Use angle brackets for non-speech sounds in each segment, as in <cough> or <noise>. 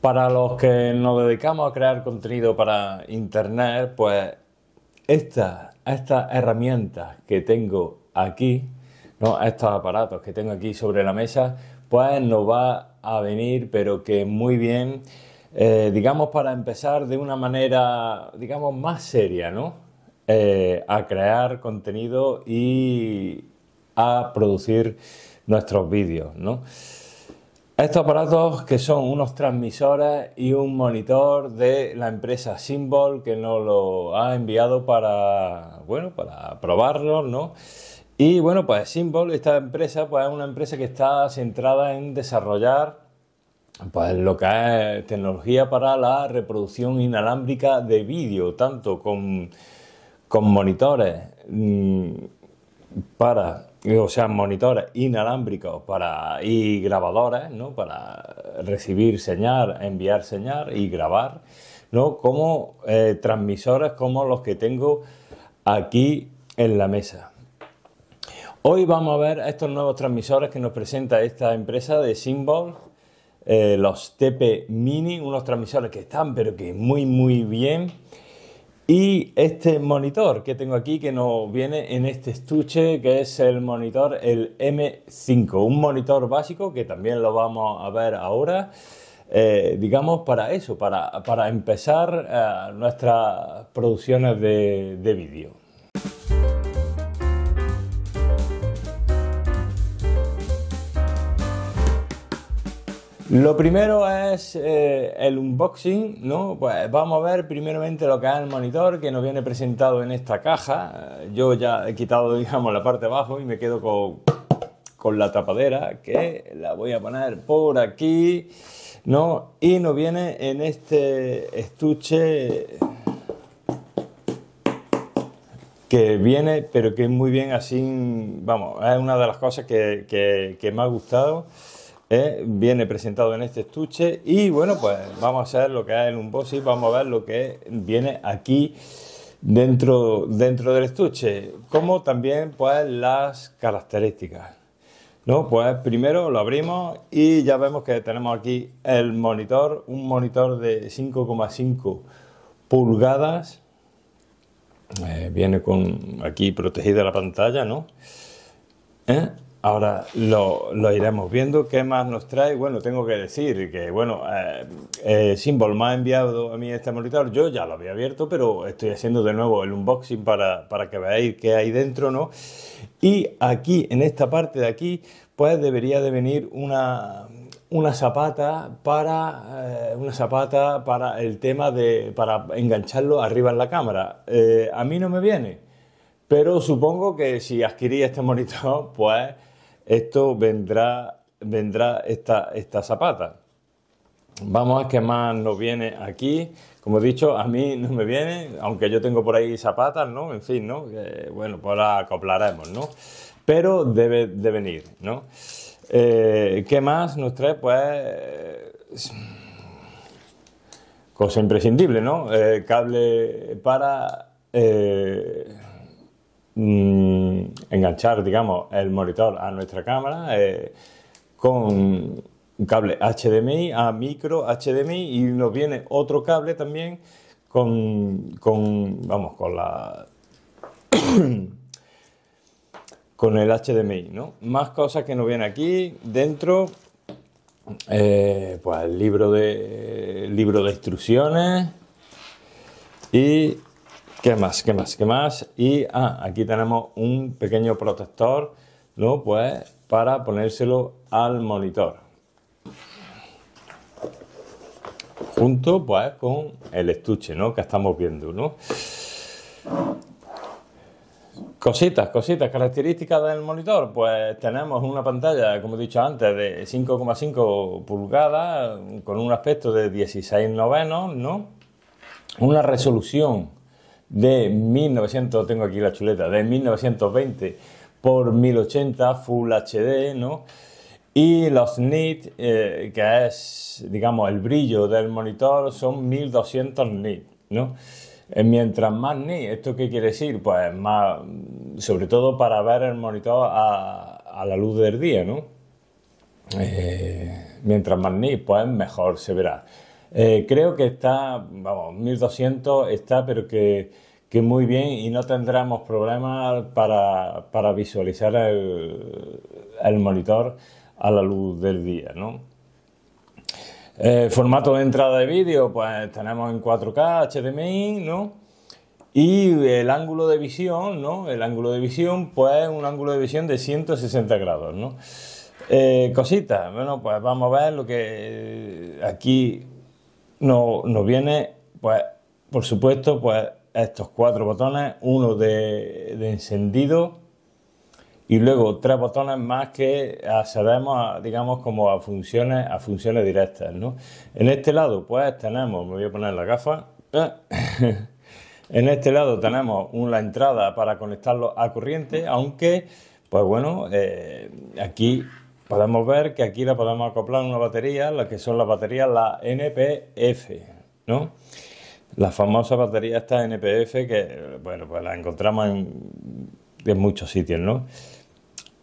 Para los que nos dedicamos a crear contenido para Internet, pues estas herramientas que tengo aquí, ¿no? estos aparatos que tengo aquí sobre la mesa, pues nos va a venir, pero que muy bien, eh, digamos, para empezar de una manera, digamos, más seria, ¿no? Eh, a crear contenido y a producir nuestros vídeos, ¿no? Estos aparatos que son unos transmisores y un monitor de la empresa Symbol que nos lo ha enviado para, bueno, para probarlo, ¿no? Y bueno, pues Symbol, esta empresa, pues es una empresa que está centrada en desarrollar pues lo que es tecnología para la reproducción inalámbrica de vídeo, tanto con, monitores mm, para, o sea, monitores inalámbricos para, y grabadores, Para recibir señal, enviar señal y grabar, ¿no? Como eh, transmisores como los que tengo aquí en la mesa. Hoy vamos a ver estos nuevos transmisores que nos presenta esta empresa de Symbol, eh, los TP Mini, unos transmisores que están pero que muy muy bien. Y este monitor que tengo aquí, que nos viene en este estuche, que es el monitor, el M5, un monitor básico que también lo vamos a ver ahora, eh, digamos, para eso, para, empezar eh, nuestras producciones de, de vídeo. Lo primero es eh, el unboxing, ¿no? Pues vamos a ver primeramente lo que es el monitor que nos viene presentado en esta caja. Yo ya he quitado, <laughs> digamos, la parte de abajo y me quedo con, la tapadera que la voy a poner por aquí, ¿no? Y nos viene en este estuche que viene, pero que es muy bien así, vamos, es una de las cosas que, que me ha gustado. ¿eh? viene presentado en este estuche y bueno pues vamos a hacer lo que hay es el unboxing vamos a ver lo que viene aquí dentro dentro del estuche como también pues las características no pues primero lo abrimos y ya vemos que tenemos aquí el monitor un monitor de 5,5 pulgadas eh, viene con aquí protegida la pantalla no ¿Eh? Ahora lo, iremos viendo. ¿Qué más nos trae? Bueno, tengo que decir que, bueno, eh, eh, Symbol me ha enviado a mí este monitor. Yo ya lo había abierto, pero estoy haciendo de nuevo el unboxing para, para que veáis qué hay dentro, ¿no? Y aquí, en esta parte de aquí, pues debería de venir una, zapata para eh, una zapata para el tema de para engancharlo arriba en la cámara. Eh, a mí no me viene, pero supongo que si adquirí este monitor, <laughs> pues esto vendrá, vendrá esta, esta zapata. Vamos a más nos viene aquí. Como he dicho, a mí no me viene, aunque yo tengo por ahí zapatas, ¿no? En fin, ¿no? bueno, pues la acoplaremos, ¿no? Pero debe de venir, ¿no? Eh, ¿Qué más nos trae? Pues cosa imprescindible, ¿no? Eh, cable para eh, Mm, enganchar, digamos, el monitor a nuestra cámara eh, con un cable HDMI a micro HDMI y nos viene otro cable también con, con vamos, con la... <coughs> con el HDMI, ¿no? Más cosas que nos vienen aquí dentro, eh, pues el libro de, libro de instrucciones y ¿Qué más? ¿Qué más? ¿Qué más? Y ah, aquí tenemos un pequeño protector, ¿no? Pues para ponérselo al monitor. Junto pues con el estuche, ¿no? Que estamos viendo, ¿no? Cositas, cositas, características del monitor. Pues tenemos una pantalla, como he dicho antes, de 5,5 pulgadas, con un aspecto de 16 novenos, ¿no? Una resolución de 1900, tengo aquí la chuleta, de 1920 por 1080 Full HD, Y los nits, eh, que es, digamos, el brillo del monitor, son 1200 nits, ¿no? Eh, mientras más nits, ¿esto qué quiere decir? Pues más, sobre todo para ver el monitor a, la luz del día, ¿no? Eh, mientras más nits, pues mejor se verá. Eh, creo que está, vamos, 1200 está, pero que, muy bien y no tendremos problemas para, visualizar el, monitor a la luz del día, ¿no? Eh, formato de entrada de vídeo, pues tenemos en 4K, HDMI, ¿no? Y el ángulo de visión, ¿no? El ángulo de visión, pues un ángulo de visión de 160 grados, ¿no? Eh, cositas, bueno, pues vamos a ver lo que aquí nos, nos viene, pues, por supuesto, pues estos cuatro botones, uno de, encendido y luego tres botones más que accedemos, digamos, como a funciones, a funciones directas, En este lado, pues tenemos, me voy a poner la gafa. ¿eh? <laughs> en este lado tenemos una entrada para conectarlo a corriente, aunque, pues bueno, eh, aquí podemos ver que aquí la podemos acoplar una batería, la que son las baterías, la NPF, ¿no? La famosa batería esta NPF que, bueno, pues la encontramos en, muchos sitios, ¿no?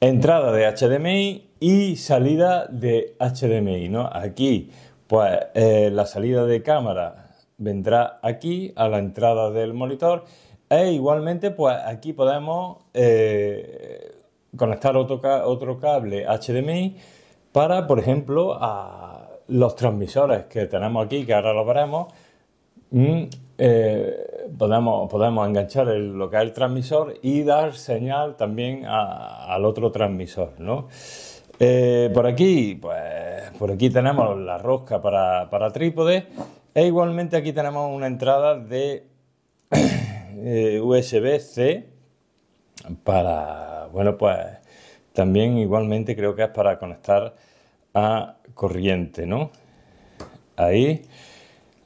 Entrada de HDMI y salida de HDMI, ¿no? Aquí, pues eh, la salida de cámara vendrá aquí a la entrada del monitor e igualmente, pues aquí podemos eh, conectar otro, otro cable HDMI para, por ejemplo, a los transmisores que tenemos aquí, que ahora lo veremos, mm, eh, podemos, podemos enganchar el, lo que es el transmisor y dar señal también al otro transmisor, eh, por aquí, pues, por aquí tenemos la rosca para, trípode e igualmente aquí tenemos una entrada de USB-C <coughs> eh, para bueno, pues también igualmente creo que es para conectar a corriente, ¿no? Ahí.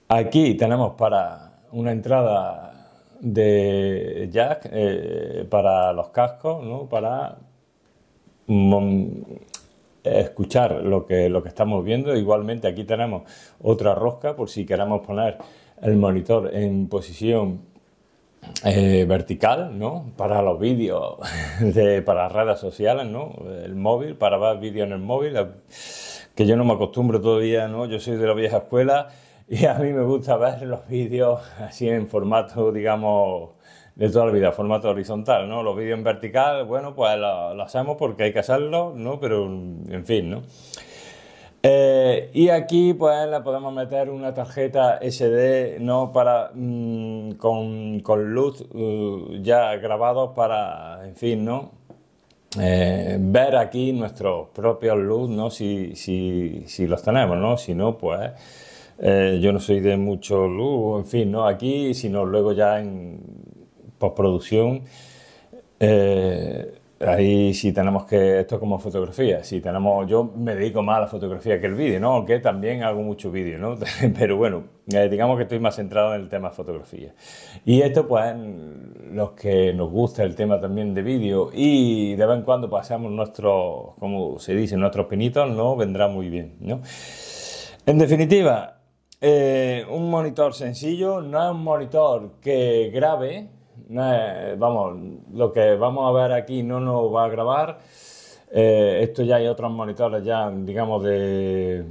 Aquí tenemos para una entrada de jack eh, para los cascos, ¿no? Para mm, escuchar lo que, lo que estamos viendo. Igualmente aquí tenemos otra rosca por si queremos poner el monitor en posición eh, vertical, ¿no? Para los vídeos, <laughs> para las redes sociales, ¿no? El móvil, para ver vídeos en el móvil, eh, que yo no me acostumbro todavía, ¿no? Yo soy de la vieja escuela <laughs> y a mí me gusta ver los vídeos así en formato, digamos, de toda la vida, formato horizontal, ¿no? Los vídeos en vertical, bueno, pues lo, hacemos porque hay que hacerlo, ¿no? Pero, en fin, ¿no? Eh, y aquí pues le podemos meter una tarjeta SD ¿no? para, mm, con, luz uh, ya grabado para, en fin, ¿no? Eh, ver aquí nuestros propios luz, ¿no? Si, los tenemos, ¿no? Si no, pues eh, yo no soy de mucho luz, en fin, ¿no? Aquí, sino luego ya en postproducción. Ahí sí tenemos que, esto es como fotografía, si tenemos, yo me dedico más a la fotografía que el vídeo, ¿no? Aunque también hago mucho vídeo, ¿no? <laughs> Pero bueno, eh, digamos que estoy más centrado en el tema fotografía. Y esto pues los que nos gusta el tema también de vídeo y de vez en cuando pasamos nuestros, como se dice, nuestros pinitos, ¿no? Vendrá muy bien, ¿no? En definitiva, eh, un monitor sencillo, no es un monitor que grabe, no eh, vamos, lo que vamos a ver aquí no nos va a grabar. Eh, esto ya hay otros monitores ya, digamos, de,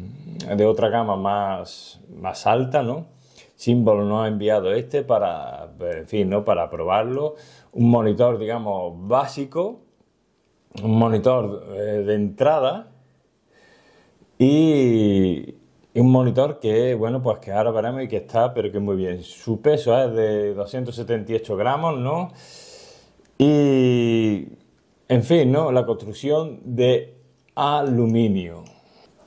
otra gama más, más alta, ¿no? Symbol no ha enviado este para, en fin, ¿no? Para probarlo. Un monitor, digamos, básico. Un monitor eh, de entrada. Y, un monitor que, bueno, pues que ahora veremos y que está, pero que muy bien. Su peso es de 278 gramos, ¿no? Y, en fin, ¿no? La construcción de aluminio.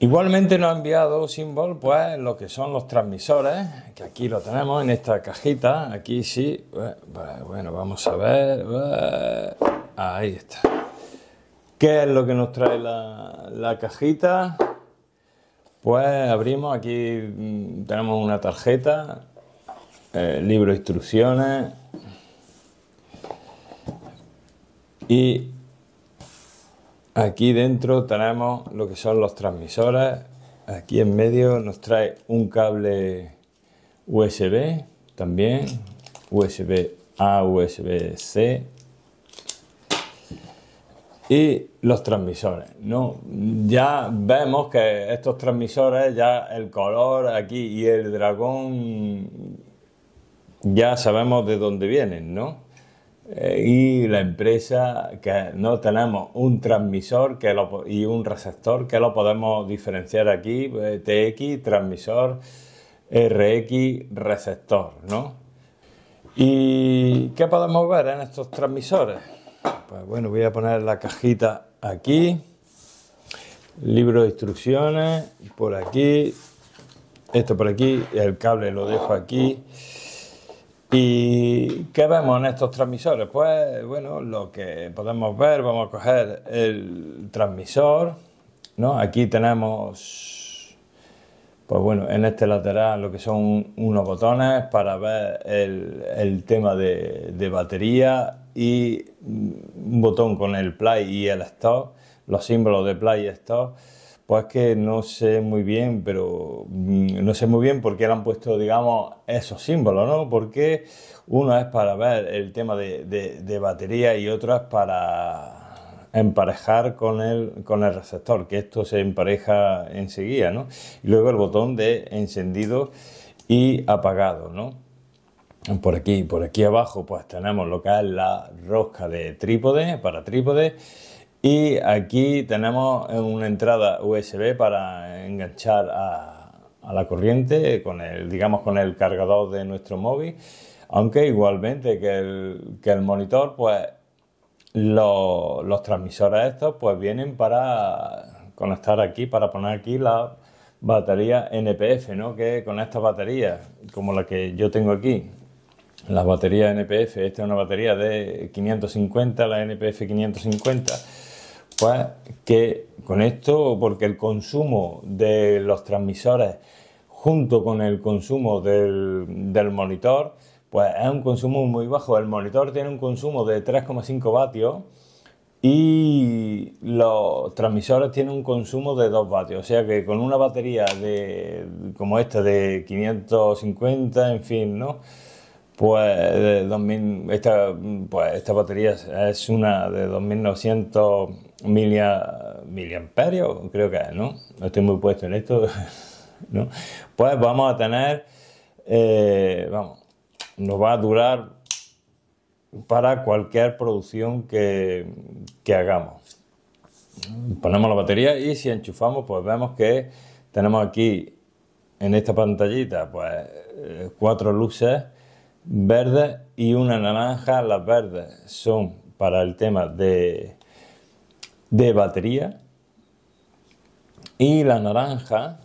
Igualmente nos ha enviado Symbol pues lo que son los transmisores, que aquí lo tenemos en esta cajita, aquí sí, eh, bueno, vamos a ver, eh, ahí está. ¿Qué es lo que nos trae la, la cajita? Pues abrimos, aquí mm, tenemos una tarjeta, eh, libro de instrucciones y aquí dentro tenemos lo que son los transmisores. Aquí en medio nos trae un cable USB también, USB A, USB C, y los transmisores. ¿no? Ya vemos que estos transmisores, ya el color aquí y el dragón, ya sabemos de dónde vienen, ¿no? Eh, y la empresa que no tenemos un transmisor que y un receptor que lo podemos diferenciar aquí, eh, TX, transmisor, RX, receptor, ¿no? ¿Y qué podemos ver en estos transmisores? bueno, voy a poner la cajita aquí. Libro de instrucciones por aquí. Esto por aquí. El cable lo dejo aquí. ¿Y qué vemos en estos transmisores? Pues bueno, lo que podemos ver, vamos a coger el transmisor, ¿no? Aquí tenemos, pues bueno, en este lateral lo que son unos botones para ver el, tema de, batería y un botón con el play y el stop, los símbolos de play y stop, pues que no sé muy bien, pero mm, no sé muy bien por qué le han puesto, digamos, esos símbolos, ¿no? Porque uno es para ver el tema de, batería y otro es para emparejar con el, con el receptor, que esto se empareja enseguida, ¿no? Y luego el botón de encendido y apagado, ¿no? Por aquí, por aquí abajo, pues tenemos lo que es la rosca de trípode, para trípode. Y aquí tenemos una entrada USB para enganchar a, la corriente con el, digamos, con el cargador de nuestro móvil. Aunque igualmente que el, monitor, pues los, los transmisores estos, pues vienen para conectar aquí, para poner aquí la batería NPF, ¿no? Que con esta baterías, como la que yo tengo aquí, las baterías NPF, esta es una batería de 550, la NPF 550, pues que con esto, porque el consumo de los transmisores junto con el consumo del, monitor, pues es un consumo muy bajo. El monitor tiene un consumo de 3,5 vatios y los transmisores tienen un consumo de 2 vatios. O sea que con una batería de, como esta de 550, en fin, ¿no? pues, 2000, pues, esta, batería es una de 2900 miliamperios, creo que es, ¿no? Estoy muy puesto en esto, <laughs> ¿no? Pues vamos a tener, eh, vamos, nos va a durar para cualquier producción que, que hagamos. Ponemos la batería y si enchufamos, pues vemos que tenemos aquí en esta pantallita, pues, eh, cuatro luces verde y una naranja. Las verdes son para el tema de, de batería. Y la naranja,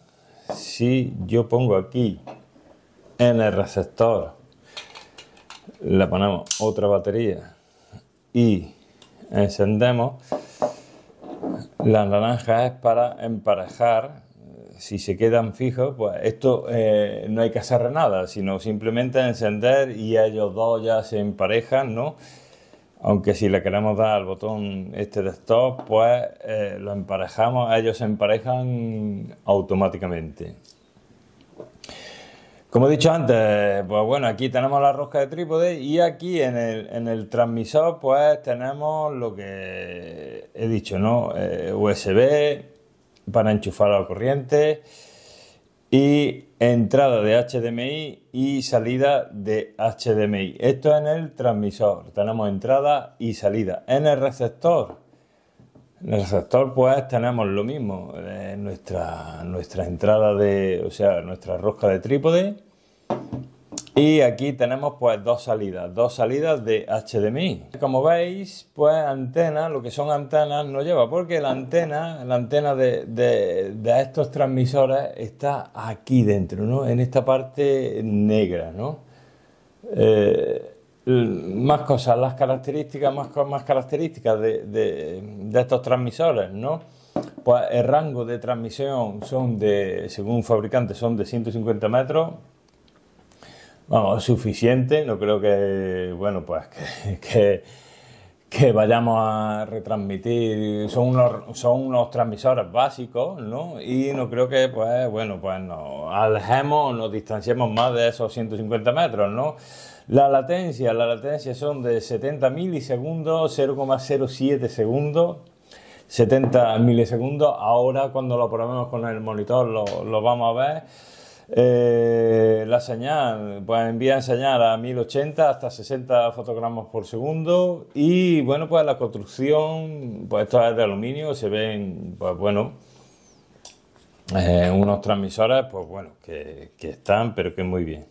si yo pongo aquí en el receptor, le ponemos otra batería y encendemos, la naranja es para emparejar si se quedan fijos, pues esto eh, no hay que hacer nada, sino simplemente encender y ellos dos ya se emparejan, ¿no? Aunque si le queremos dar al botón este de stop, pues eh, lo emparejamos, ellos se emparejan automáticamente. Como he dicho antes, pues bueno, aquí tenemos la rosca de trípode y aquí en el, transmisor pues tenemos lo que he dicho, ¿no? Eh, USB, para enchufar la corriente y entrada de HDMI y salida de HDMI. Esto en el transmisor. Tenemos entrada y salida. En el receptor. En el receptor pues tenemos lo mismo. Eh, nuestra, nuestra entrada de, o sea, nuestra rosca de trípode y aquí tenemos pues dos salidas, dos salidas de HDMI. Como veis, pues antena, lo que son antenas no lleva, porque la antena, la antena de, estos transmisores está aquí dentro, ¿no? En esta parte negra, ¿no? Eh, más cosas, las características, más, más características de, estos transmisores, ¿no? Pues el rango de transmisión son de, según fabricante, son de 150 metros vamos, suficiente. No creo que, bueno, pues que, que, vayamos a retransmitir. Son unos, son transmisores básicos, ¿no? Y no creo que, pues, bueno, pues nos alejemos, nos distanciemos más de esos 150 metros, ¿no? La latencia, la latencia son de 70 milisegundos, 0,07 segundos. 70 milisegundos. Ahora cuando lo probemos con el monitor lo, lo vamos a ver. Eh, la señal, pues envía señal a 1080 hasta 60 fotogramas por segundo y bueno, pues la construcción, pues esto es de aluminio, se ven, pues bueno, eh, unos transmisores, pues bueno, que, que, están, pero que muy bien.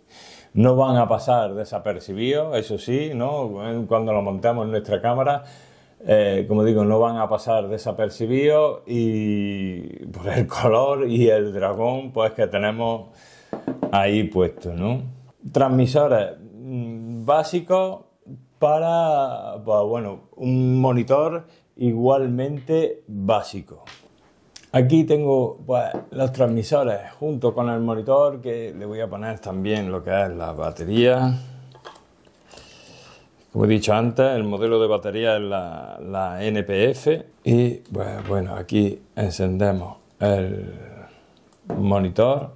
No van a pasar desapercibidos, eso sí, ¿no? Cuando lo montamos en nuestra cámara, eh, como digo, no van a pasar desapercibidos y por el color y el dragón pues que tenemos ahí puesto, Transmisores mm, básicos para, pues, un monitor igualmente básico. Aquí tengo pues, los transmisores junto con el monitor que le voy a poner también lo que es la batería como he dicho antes, el modelo de batería es la, NPF y bueno, aquí encendemos el monitor.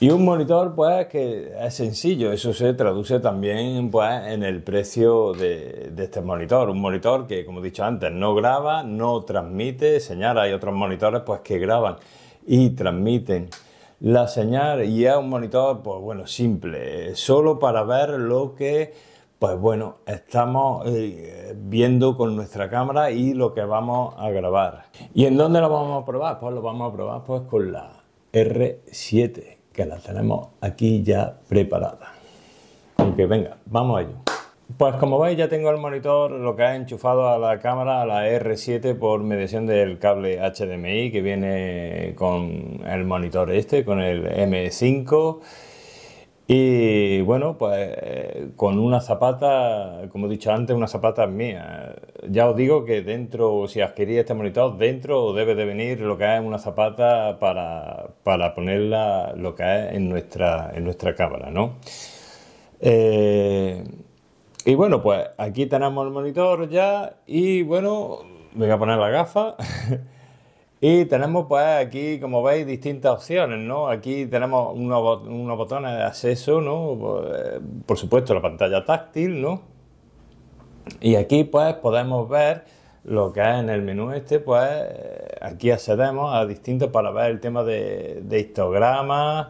Y un monitor pues que es sencillo, eso se traduce también pues en el precio de, este monitor. Un monitor que como he dicho antes no graba, no transmite señal. Hay otros monitores pues que graban y transmiten la señal y es un monitor, pues bueno, simple, solo para ver lo que pues bueno, estamos eh, viendo con nuestra cámara y lo que vamos a grabar. ¿Y en dónde lo vamos a probar? Pues lo vamos a probar pues con la R7, que la tenemos aquí ya preparada. Aunque venga, vamos a ello. Pues como veis ya tengo el monitor, lo que ha enchufado a la cámara, a la R7 por medición del cable HDMI que viene con el monitor este, con el M5 y bueno, pues eh, con una zapata, como he dicho antes, una zapata mía. Ya os digo que dentro, si adquirís este monitor, dentro debe de venir lo que es una zapata para, ponerla lo que es en nuestra, en nuestra cámara, ¿no? Eh, y bueno, pues aquí tenemos el monitor ya y bueno, me voy a poner la gafa. <laughs> Y tenemos pues aquí, como veis, distintas opciones, ¿no? Aquí tenemos unos, botones de acceso, ¿no? Eh, por, supuesto, la pantalla táctil, ¿no? Y aquí pues podemos ver lo que es en el menú este, pues eh, aquí accedemos a distintos para ver el tema de, de histogramas,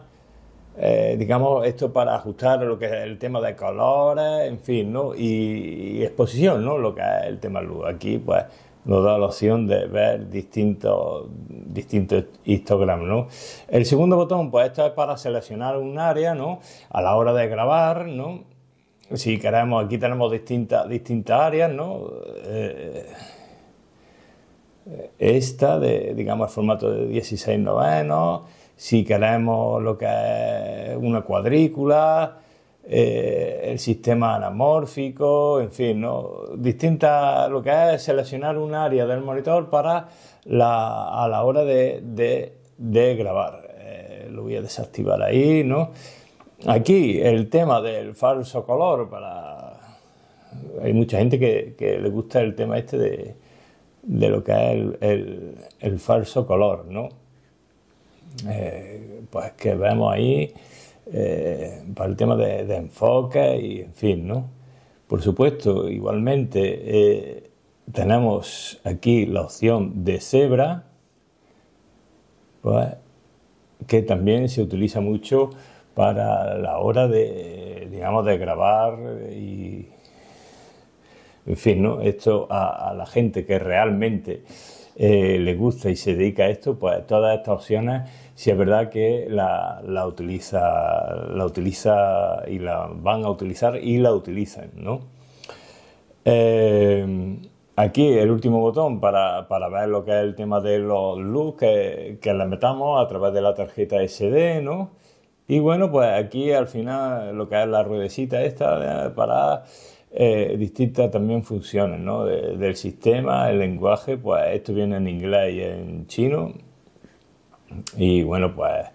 eh, digamos esto para ajustar lo que es el tema de colores, en fin, ¿no? Y, y exposición, ¿no? Lo que es el tema luz. Aquí pues nos da la opción de ver distintos, distintos histogramas. El segundo botón, pues esto es para seleccionar un área ¿no? a la hora de grabar. ¿no? Si queremos, aquí tenemos distintas, distintas áreas. ¿no? Eh, eh, esta de, digamos, el formato de 16 novenos. Si queremos lo que es una cuadrícula, eh, el sistema anamórfico, en fin, ¿no? Distinta, lo que es seleccionar un área del monitor para la, a la hora de, de, grabar. Eh, lo voy a desactivar ahí, ¿no? Aquí el tema del falso color para... Hay mucha gente que, le gusta el tema este de, lo que es el, falso color, ¿no? Eh, pues que vemos ahí eh, para el tema de, enfoque y en fin, ¿no? Por supuesto, igualmente eh, tenemos aquí la opción de cebra, pues, que también se utiliza mucho para la hora de, digamos, de grabar y, en fin, ¿no? Esto a, la gente que realmente eh, le gusta y se dedica a esto, pues todas estas opciones si es verdad que la, la, utiliza, la utiliza y la van a utilizar y la utilizan, ¿no? Eh, aquí el último botón para, para, ver lo que es el tema de los looks que, la le metamos a través de la tarjeta SD, ¿no? Y bueno, pues aquí al final lo que es la ruedecita esta eh, para eh, distintas también funciones ¿no? del sistema, el lenguaje, pues esto viene en inglés y en chino y bueno, pues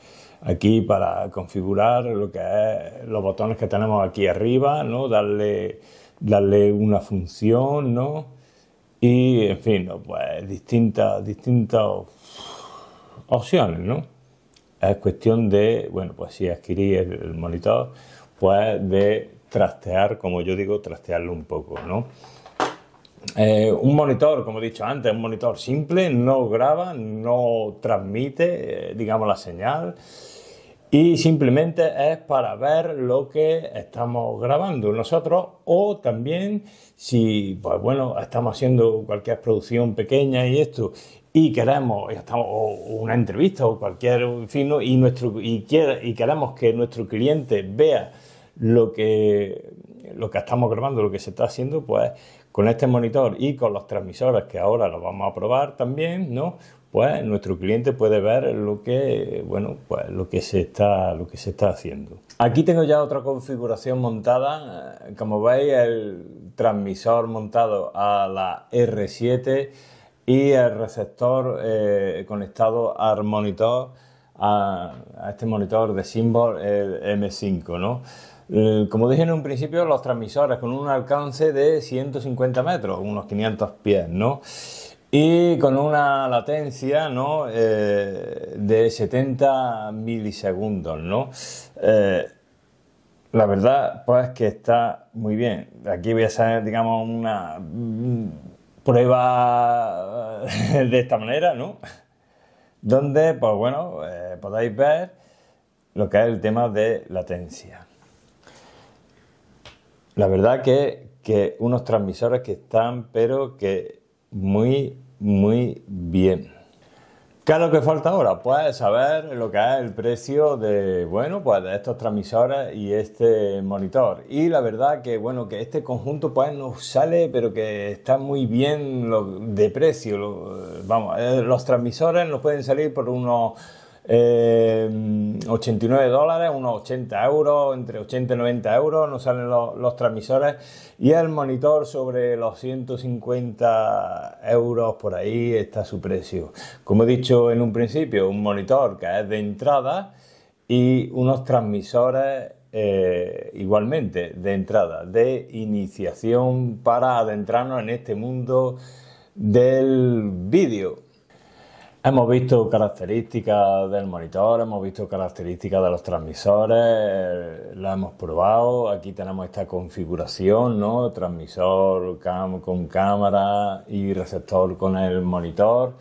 aquí para configurar lo que es los botones que tenemos aquí arriba, ¿no? Darle, darle una función, ¿no? Y en fin, pues distintas, distintas opciones, ¿no? Es cuestión de, bueno, pues si adquirí el monitor, pues de trastear, como yo digo, trastearlo un poco, ¿no? Eh, un monitor, como he dicho antes, un monitor simple, no graba, no transmite, eh, digamos, la señal y simplemente es para ver lo que estamos grabando nosotros o también si, pues bueno, estamos haciendo cualquier producción pequeña y esto y queremos estamos, una entrevista o cualquier en y nuestro y, y queremos que nuestro cliente vea lo que lo que estamos grabando, lo que se está haciendo, pues con este monitor y con los transmisores que ahora los vamos a probar también, ¿no? Pues nuestro cliente puede ver lo que, bueno, pues lo que se está, lo que se está haciendo. Aquí tengo ya otra configuración montada. Eh, como veis, el transmisor montado a la R7 y el receptor eh, conectado al monitor, a, este monitor de Symbol M5, ¿no? Eh, como dije en un principio, los transmisores con un alcance de 150 metros, unos 500 pies, ¿no? Y con una latencia ¿no? Eh, de 70 milisegundos, ¿no? Eh, la verdad, pues que está muy bien. Aquí voy a hacer, digamos, una prueba de esta manera, ¿no? Donde, pues bueno, eh, podáis ver lo que es el tema de latencia. La verdad que, unos transmisores que están, pero que muy, muy bien. ¿Qué lo que falta ahora? Pues saber lo que es el precio de, bueno, pues de estos transmisores y este monitor. Y la verdad que, bueno, que este conjunto pues nos sale, pero que está muy bien lo, de precio. vamos, eh, los transmisores nos pueden salir por unos 89 eh, dólares, unos 80 euros, entre 80 y 90 euros, nos salen los, transmisores y el monitor sobre los 150 euros por ahí está su precio. Como he dicho en un principio, un monitor que es de entrada y unos transmisores eh, igualmente de entrada, de iniciación para adentrarnos en este mundo del vídeo. Hemos visto características del monitor, hemos visto características de los transmisores, la hemos probado. Aquí tenemos esta configuración, ¿no? Transmisor con cámara y receptor con el monitor.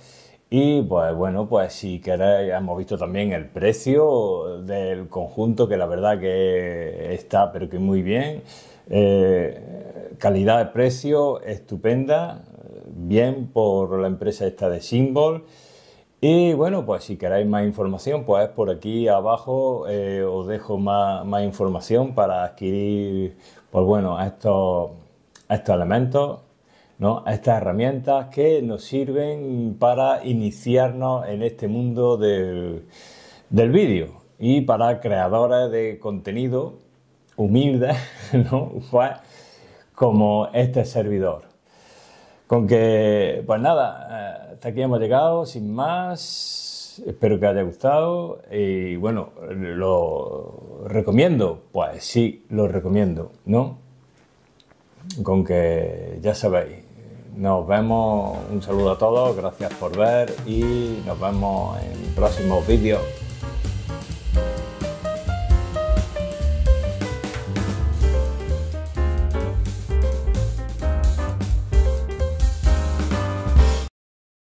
Y pues bueno, pues si queréis, hemos visto también el precio del conjunto, que la verdad que está, pero que muy bien. Eh, calidad de precio estupenda, bien por la empresa esta de Symbol. Y bueno, pues si queréis más información, pues por aquí abajo eh, os dejo más, información para adquirir, pues bueno, estos, elementos, ¿no? estas herramientas que nos sirven para iniciarnos en este mundo del, vídeo y para creadores de contenido humildes, <laughs> ¿no? Pues, como este servidor. Con que, pues nada, eh, hasta aquí hemos llegado, sin más. Espero que haya gustado y bueno, lo recomiendo. Pues sí, lo recomiendo, ¿no? Con que ya sabéis. Nos vemos, un saludo a todos, gracias por ver y nos vemos en próximos vídeos.